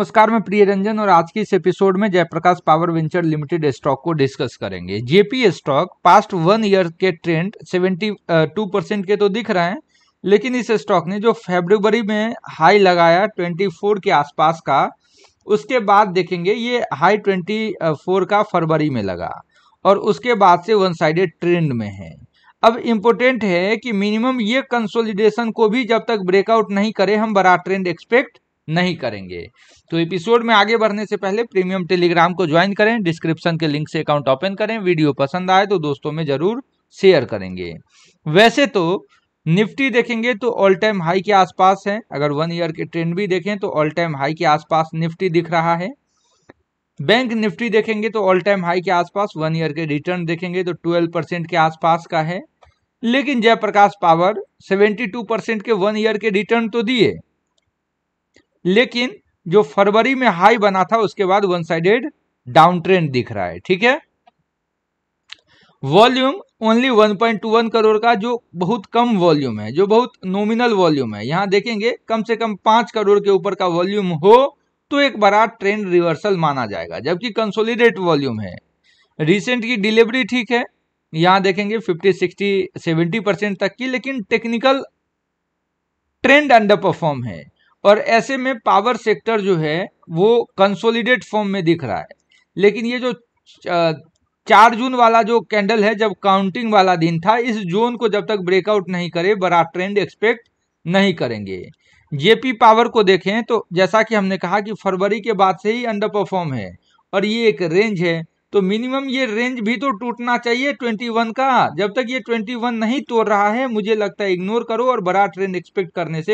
नमस्कार मैं प्रिय रंजन और आज के इस एपिसोड में Jaiprakash power venture limited stock को डिस्कस करेंगे JP stock past one year के ट्रेंड 72 परसेंट के तो दिख रहे हैं लेकिन इस स्टॉक ने जो फेब्रुवरी में हाई लगाया 24 के आसपास का उसके बाद देखेंगे ये हाई 24 का फरवरी में लगा और उसके बाद से वन साइडेड ट्रेंड में है अब इम्पोर्टेंट है कि मिनिमम ये कंसोलिडेशन को भी जब तक ब्रेकआउट नहीं करे हम बड़ा ट्रेंड एक्सपेक्ट नहीं करेंगे तो एपिसोड में आगे बढ़ने से पहले प्रीमियम टेलीग्राम को ज्वाइन करें डिस्क्रिप्शन के लिंक से अकाउंट ओपन करें वीडियो पसंद आए तो दोस्तों में जरूर शेयर करेंगे वैसे तो निफ्टी देखेंगे तो ऑल टाइम हाई के आसपास है अगर वन ईयर के ट्रेंड भी देखें तो ऑल टाइम हाई के आसपास निफ्टी दिख रहा है बैंक निफ्टी देखेंगे तो ऑल टाइम हाई के आसपास वन ईयर के रिटर्न देखेंगे तो 12 परसेंट के आसपास का है लेकिन जयप्रकाश पावर 72 परसेंट के वन ईयर के रिटर्न तो दिए लेकिन जो फरवरी में हाई बना था उसके बाद वन साइडेड डाउन ट्रेंड दिख रहा है ठीक है वॉल्यूम ओनली 1.21 करोड़ का जो बहुत कम वॉल्यूम है जो बहुत नॉमिनल वॉल्यूम है यहां देखेंगे कम से कम पांच करोड़ के ऊपर का वॉल्यूम हो तो एक बड़ा ट्रेंड रिवर्सल माना जाएगा जबकि कंसोलिडेट वॉल्यूम है रिसेंट की डिलीवरी ठीक है यहां देखेंगे 50, 60, 70 परसेंट तक की लेकिन टेक्निकल ट्रेंड अंडर परफॉर्म है और ऐसे में पावर सेक्टर जो है वो कंसोलिडेट फॉर्म में दिख रहा है लेकिन ये जो चार जून वाला जो कैंडल है जब काउंटिंग वाला दिन था इस जोन को जब तक ब्रेकआउट नहीं करे बड़ा ट्रेंड एक्सपेक्ट नहीं करेंगे जेपी पावर को देखें तो जैसा कि हमने कहा कि फरवरी के बाद से ही अंडर परफॉर्म है और ये एक रेंज है तो मिनिमम ये रेंज भी तो टूटना चाहिए 21 का जब तक ये 21 नहीं तोड़ रहा है मुझे लगता है इग्नोर करो और बड़ा ट्रेंड एक्सपेक्ट करने से